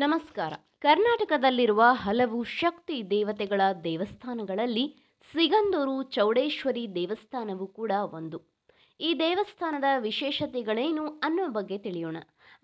ನಮಸ್ಕಾರ ಕರ್ನಾಟಕದಲ್ಲಿರುವ ಹಲವು ಶಕ್ತಿ ದೇವತೆಗಳ ದೇವಸ್ಥಾನಗಳಲ್ಲಿ ಸಿಗಂದೂರು ಚೌಡೇಶ್ವರಿ ದೇವಸ್ಥಾನವು ಕೂಡ ಒಂದು ಈ ದೇವಸ್ಥಾನದ ವಿಶೇಷತೆಗಳೇನು ಅನ್ನೋ ಬಗ್ಗೆ ತಿಳಿಯೋಣ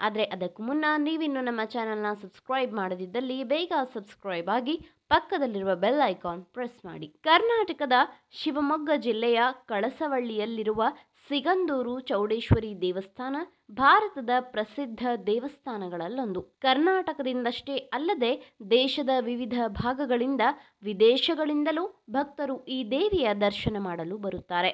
ಆದರೆ ಅದಕ್ಕೂ ಮುನ್ನ ನೀವಿನ್ನು ನಮ್ಮ ಚಾನಲ್ನ ಸಬ್ಸ್ಕ್ರೈಬ್ ಮಾಡದಿದ್ದಲ್ಲಿ ಬೇಗ ಸಬ್ಸ್ಕ್ರೈಬ್ ಆಗಿ ಪಕ್ಕದಲ್ಲಿರುವ ಬೆಲ್ ಐಕಾನ್ ಪ್ರೆಸ್ ಮಾಡಿ ಕರ್ನಾಟಕದ ಶಿವಮೊಗ್ಗ ಜಿಲ್ಲೆಯ ಕಳಸವಳ್ಳಿಯಲ್ಲಿರುವ ಸಿಗಂದೂರು ಚೌಡೇಶ್ವರಿ ದೇವಸ್ಥಾನ ಭಾರತದ ಪ್ರಸಿದ್ಧ ದೇವಸ್ಥಾನಗಳಲ್ಲೊಂದು ಕರ್ನಾಟಕದಿಂದಷ್ಟೇ ಅಲ್ಲದೆ ದೇಶದ ವಿವಿಧ ಭಾಗಗಳಿಂದ ವಿದೇಶಗಳಿಂದಲೂ ಭಕ್ತರು ಈ ದೇವಿಯ ದರ್ಶನ ಮಾಡಲು ಬರುತ್ತಾರೆ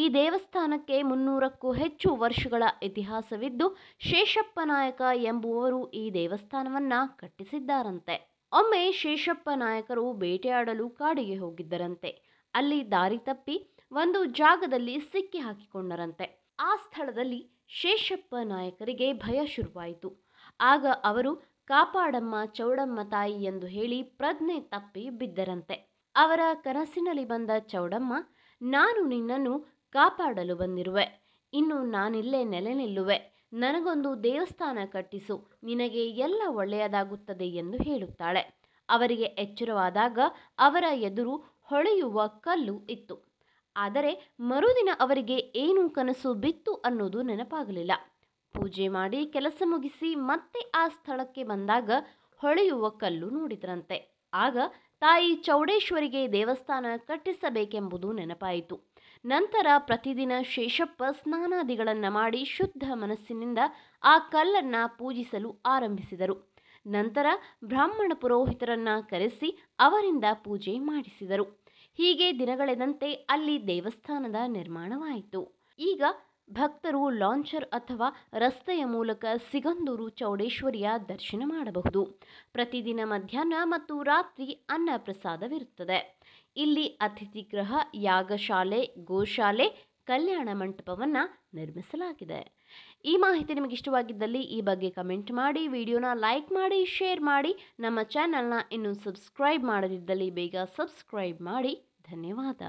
ಈ ದೇವಸ್ಥಾನಕ್ಕೆ ಮುನ್ನೂರಕ್ಕೂ ಹೆಚ್ಚು ವರ್ಷಗಳ ಇತಿಹಾಸವಿದ್ದು ಶೇಷಪ್ಪ ನಾಯಕ ಎಂಬುವರು ಈ ದೇವಸ್ಥಾನವನ್ನ ಕಟ್ಟಿಸಿದ್ದಾರಂತೆ ಒಮ್ಮೆ ಶೇಷಪ್ಪ ನಾಯಕರು ಬೇಟೆಯಾಡಲು ಕಾಡಿಗೆ ಹೋಗಿದ್ದರಂತೆ ಅಲ್ಲಿ ದಾರಿ ತಪ್ಪಿ ಒಂದು ಜಾಗದಲ್ಲಿ ಸಿಕ್ಕಿ ಹಾಕಿಕೊಂಡರಂತೆ ಆ ಸ್ಥಳದಲ್ಲಿ ಶೇಷಪ್ಪ ನಾಯಕರಿಗೆ ಭಯ ಶುರುವಾಯಿತು ಆಗ ಅವರು ಕಾಪಾಡಮ್ಮ ಚೌಡಮ್ಮ ತಾಯಿ ಎಂದು ಹೇಳಿ ಪ್ರಜ್ಞೆ ತಪ್ಪಿ ಬಿದ್ದರಂತೆ ಅವರ ಕನಸಿನಲ್ಲಿ ಬಂದ ಚೌಡಮ್ಮ ನಾನು ನಿನ್ನನ್ನು ಕಾಪಾಡಲು ಬಂದಿರುವೆ ಇನ್ನು ನಾನಿಲ್ಲೇ ನೆಲೆ ನಿಲ್ಲುವೆ ನನಗೊಂದು ದೇವಸ್ಥಾನ ಕಟ್ಟಿಸು ನಿನಗೆ ಎಲ್ಲ ಒಳ್ಳೆಯದಾಗುತ್ತದೆ ಎಂದು ಹೇಳುತ್ತಾಳೆ ಅವರಿಗೆ ಎಚ್ಚರವಾದಾಗ ಅವರ ಎದುರು ಹೊಳೆಯುವ ಕಲ್ಲು ಇತ್ತು ಆದರೆ ಮರುದಿನ ಅವರಿಗೆ ಏನು ಕನಸು ಬಿತ್ತು ಅನ್ನೋದು ನೆನಪಾಗಲಿಲ್ಲ ಪೂಜೆ ಮಾಡಿ ಕೆಲಸ ಮುಗಿಸಿ ಮತ್ತೆ ಆ ಸ್ಥಳಕ್ಕೆ ಬಂದಾಗ ಹೊಳೆಯುವ ಕಲ್ಲು ನೋಡಿದ್ರಂತೆ ಆಗ ತಾಯಿ ಚೌಡೇಶ್ವರಿಗೆ ದೇವಸ್ಥಾನ ಕಟ್ಟಿಸಬೇಕೆಂಬುದು ನೆನಪಾಯಿತು ನಂತರ ಪ್ರತಿದಿನ ಶೇಷಪ್ಪ ಸ್ನಾನಾದಿಗಳನ್ನು ಮಾಡಿ ಶುದ್ಧ ಮನಸ್ಸಿನಿಂದ ಆ ಕಲ್ಲನ್ನು ಪೂಜಿಸಲು ಆರಂಭಿಸಿದರು ನಂತರ ಬ್ರಾಹ್ಮಣ ಪುರೋಹಿತರನ್ನು ಕರೆಸಿ ಅವರಿಂದ ಪೂಜೆ ಮಾಡಿಸಿದರು ಹೀಗೆ ದಿನಗಳೆದಂತೆ ಅಲ್ಲಿ ದೇವಸ್ಥಾನದ ನಿರ್ಮಾಣವಾಯಿತು ಈಗ ಭಕ್ತರು ಲಾಂಚರ್ ಅಥವಾ ರಸ್ತೆಯ ಮೂಲಕ ಸಿಗಂದೂರು ಚೌಡೇಶ್ವರಿಯ ದರ್ಶನ ಮಾಡಬಹುದು ಪ್ರತಿದಿನ ಮಧ್ಯಾಹ್ನ ಮತ್ತು ರಾತ್ರಿ ಅನ್ನ ಪ್ರಸಾದವಿರುತ್ತದೆ ಇಲ್ಲಿ ಅತಿಥಿ ಗೃಹ ಯಾಗಶಾಲೆ ಗೋಶಾಲೆ ಕಲ್ಯಾಣ ಮಂಟಪವನ್ನು ನಿರ್ಮಿಸಲಾಗಿದೆ ಈ ಮಾಹಿತಿ ನಿಮಗೆ ಇಷ್ಟವಾಗಿದ್ದಲ್ಲಿ ಈ ಬಗ್ಗೆ ಕಮೆಂಟ್ ಮಾಡಿ ವಿಡಿಯೋನ ಲೈಕ್ ಮಾಡಿ ಶೇರ್ ಮಾಡಿ ನಮ್ಮ ಚಾನಲ್ನ ಇನ್ನೂ ಸಬ್ಸ್ಕ್ರೈಬ್ ಮಾಡದಿದ್ದಲ್ಲಿ ಬೇಗ ಸಬ್ಸ್ಕ್ರೈಬ್ ಮಾಡಿ ಧನ್ಯವಾದ